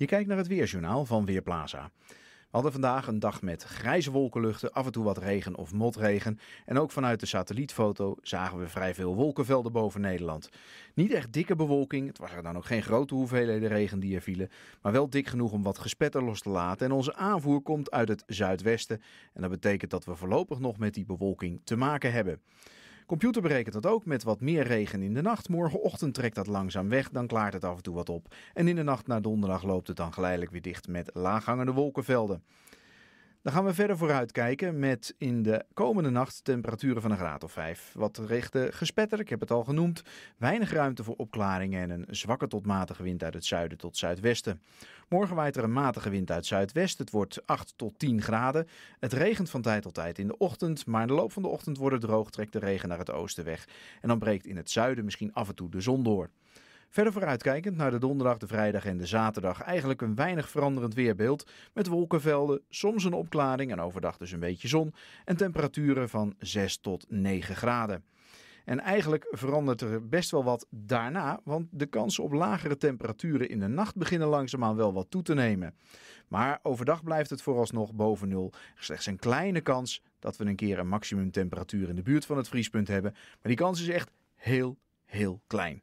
Je kijkt naar het Weerjournaal van Weerplaza. We hadden vandaag een dag met grijze wolkenluchten, af en toe wat regen of motregen. En ook vanuit de satellietfoto zagen we vrij veel wolkenvelden boven Nederland. Niet echt dikke bewolking, het waren dan ook geen grote hoeveelheden regen die er vielen. Maar wel dik genoeg om wat gespetter los te laten. En onze aanvoer komt uit het zuidwesten. En dat betekent dat we voorlopig nog met die bewolking te maken hebben. Computer berekent dat ook met wat meer regen in de nacht. Morgenochtend trekt dat langzaam weg, dan klaart het af en toe wat op. En in de nacht naar donderdag loopt het dan geleidelijk weer dicht met laaghangende wolkenvelden. Dan gaan we verder vooruitkijken met in de komende nacht temperaturen van een graad of 5. Wat richten gespetter, ik heb het al genoemd. Weinig ruimte voor opklaringen en een zwakke tot matige wind uit het zuiden tot zuidwesten. Morgen waait er een matige wind uit zuidwest. Het wordt 8 tot 10 graden. Het regent van tijd tot tijd in de ochtend, maar in de loop van de ochtend wordt het droog, trekt de regen naar het oosten weg. En dan breekt in het zuiden misschien af en toe de zon door. Verder vooruitkijkend naar de donderdag, de vrijdag en de zaterdag. Eigenlijk een weinig veranderend weerbeeld. Met wolkenvelden, soms een opklaring en overdag dus een beetje zon. En temperaturen van 6 tot 9 graden. En eigenlijk verandert er best wel wat daarna, want de kansen op lagere temperaturen in de nacht beginnen langzaamaan wel wat toe te nemen. Maar overdag blijft het vooralsnog boven nul. slechts een kleine kans dat we een keer een maximumtemperatuur in de buurt van het vriespunt hebben. Maar die kans is echt heel, heel klein.